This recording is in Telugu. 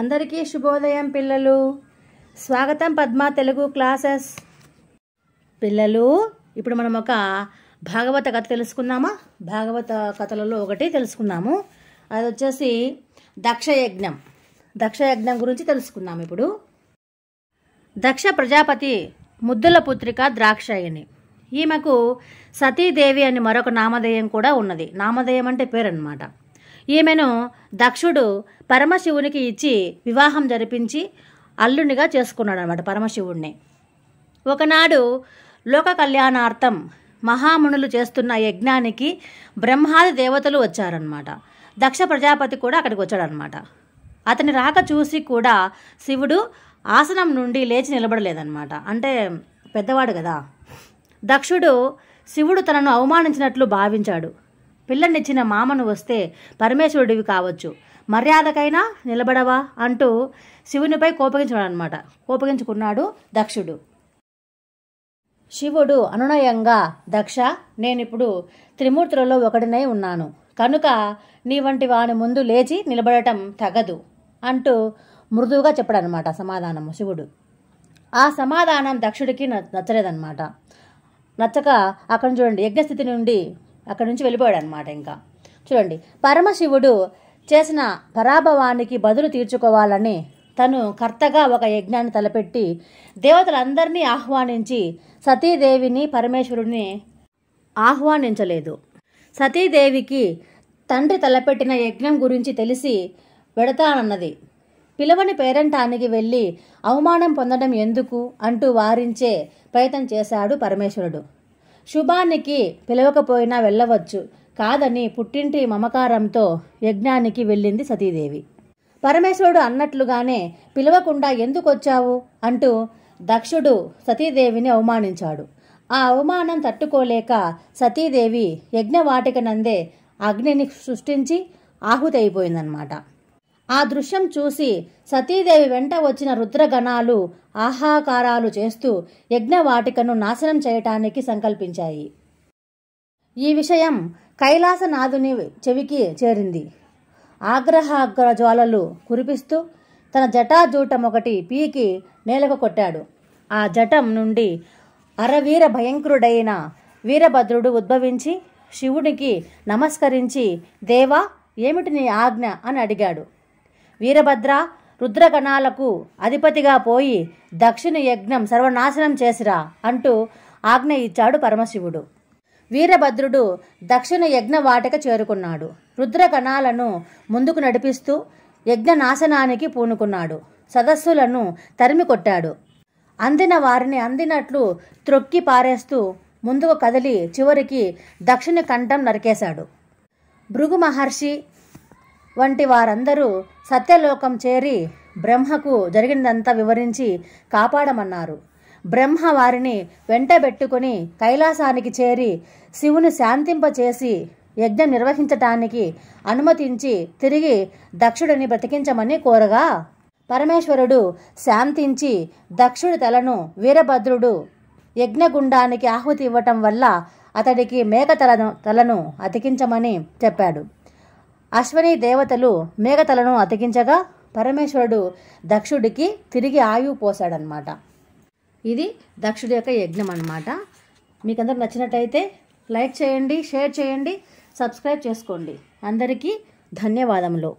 అందరికీ శుభోదయం పిల్లలు స్వాగతం పద్మ తెలుగు క్లాసెస్ పిల్లలు ఇప్పుడు మనం ఒక భాగవత కథ తెలుసుకుందామా భాగవత కథలలో ఒకటి తెలుసుకుందాము అది వచ్చేసి దక్షయజ్ఞం దక్షయజ్ఞం గురించి తెలుసుకుందాం ఇప్పుడు దక్ష ప్రజాపతి ముద్దుల పుత్రిక ద్రాక్షాయని ఈమెకు సతీదేవి అని మరొక నామధేయం కూడా ఉన్నది నామధేయం అంటే పేరనమాట ఈమెను దక్షుడు పరమశివునికి ఇచ్చి వివాహం జరిపించి అల్లునిగా చేసుకున్నాడు అనమాట పరమశివుణ్ణి ఒకనాడు లోక కళ్యాణార్థం మహామునులు చేస్తున్న యజ్ఞానికి బ్రహ్మాది దేవతలు వచ్చారనమాట దక్ష ప్రజాపతి కూడా అక్కడికి వచ్చాడనమాట అతని రాక చూసి కూడా శివుడు ఆసనం నుండి లేచి నిలబడలేదనమాట అంటే పెద్దవాడు కదా దక్షుడు శివుడు తనను అవమానించినట్లు భావించాడు పిల్లనిచ్చిన మామను వస్తే పరమేశ్వరుడివి కావచ్చు మర్యాదకైనా నిలబడవా అంటూ శివునిపై కోపగించాడనమాట కోపగించుకున్నాడు దక్షుడు శివుడు అనునయంగా దక్ష నేనిప్పుడు త్రిమూర్తులలో ఒకడినై ఉన్నాను కనుక నీ వంటి వాని ముందు లేచి నిలబడటం తగదు అంటూ మృదువుగా చెప్పాడనమాట సమాధానము శివుడు ఆ సమాధానం దక్షుడికి నచ్చలేదన్నమాట నచ్చక అక్కడ చూడండి యజ్ఞస్థితి నుండి అక్కడి నుంచి వెళ్ళిపోయాడు అనమాట ఇంకా చూడండి పరమశివుడు చేసిన పరాభవానికి బదులు తీర్చుకోవాలని తను కర్తగా ఒక యజ్ఞాన్ని తలపెట్టి దేవతలందరినీ ఆహ్వానించి సతీదేవిని పరమేశ్వరుడిని ఆహ్వానించలేదు సతీదేవికి తండ్రి తలపెట్టిన యజ్ఞం గురించి తెలిసి వెడతానన్నది పిలవని పేరంటానికి వెళ్ళి అవమానం పొందడం ఎందుకు అంటూ వారించే ప్రయత్నం చేశాడు పరమేశ్వరుడు శుభానికి పిలవకపోయినా వెళ్ళవచ్చు కాదని పుట్టింటి మమకారంతో యజ్ఞానికి వెళ్ళింది సతీదేవి పరమేశ్వరుడు అన్నట్లుగానే పిలవకుండా ఎందుకొచ్చావు అంటూ దక్షుడు సతీదేవిని అవమానించాడు ఆ అవమానం తట్టుకోలేక సతీదేవి యజ్ఞవాటికనందే నందే అగ్నిని సృష్టించి ఆహుతయిపోయిందన్నమాట ఆ దృశ్యం చూసి సతీదేవి వెంట వచ్చిన రుద్రగణాలు ఆహాకారాలు చేస్తూ యజ్ఞవాటికను నాశనం చేయటానికి సంకల్పించాయి ఈ విషయం కైలాసనాథుని చెవికి చేరింది ఆగ్రహాగ్ర జ్వాలలు కురిపిస్తూ తన జటాజూటం ఒకటి పీకి నేలకు కొట్టాడు ఆ జటం నుండి అరవీర భయంకరుడైన వీరభద్రుడు ఉద్భవించి శివునికి నమస్కరించి దేవా ఏమిటి నీ ఆజ్ఞ అని అడిగాడు వీరభద్ర రుద్రగణాలకు అధిపతిగా పోయి దక్షిణ యజ్ఞం సర్వనాశనం చేసిరా అంటూ ఆజ్ఞ ఇచ్చాడు పరమశివుడు వీరభద్రుడు దక్షిణ యజ్ఞ వాటిక చేరుకున్నాడు రుద్రగణాలను ముందుకు నడిపిస్తూ యజ్ఞ నాశనానికి పూనుకున్నాడు సదస్సులను తరిమి కొట్టాడు అందిన వారిని అందినట్లు త్రొక్కి పారేస్తూ ముందుకు కదిలి చివరికి దక్షిణ కంఠం నరికేశాడు భృగు మహర్షి వంటి వారందరూ సత్యలోకం చేరి బ్రహ్మకు జరిగినదంతా వివరించి కాపాడమన్నారు బ్రహ్మ వారిని వెంటబెట్టుకుని కైలాసానికి చేరి శివుని శాంతింపచేసి యజ్ఞం నిర్వహించటానికి అనుమతించి తిరిగి దక్షుడిని బ్రతికించమని కోరగా పరమేశ్వరుడు శాంతించి దక్షుడి తలను వీరభద్రుడు యజ్ఞగుండానికి ఆహుతి ఇవ్వటం వల్ల అతడికి మేక తలను తలను అతికించమని చెప్పాడు అశ్వని దేవతలు మేఘతలను అతికించగా పరమేశ్వరుడు దక్షుడికి తిరిగి ఆయువు పోశాడనమాట ఇది దక్షుడి యొక్క యజ్ఞం అనమాట మీకు అందరు నచ్చినట్టయితే లైక్ చేయండి షేర్ చేయండి సబ్స్క్రైబ్ చేసుకోండి అందరికీ ధన్యవాదములు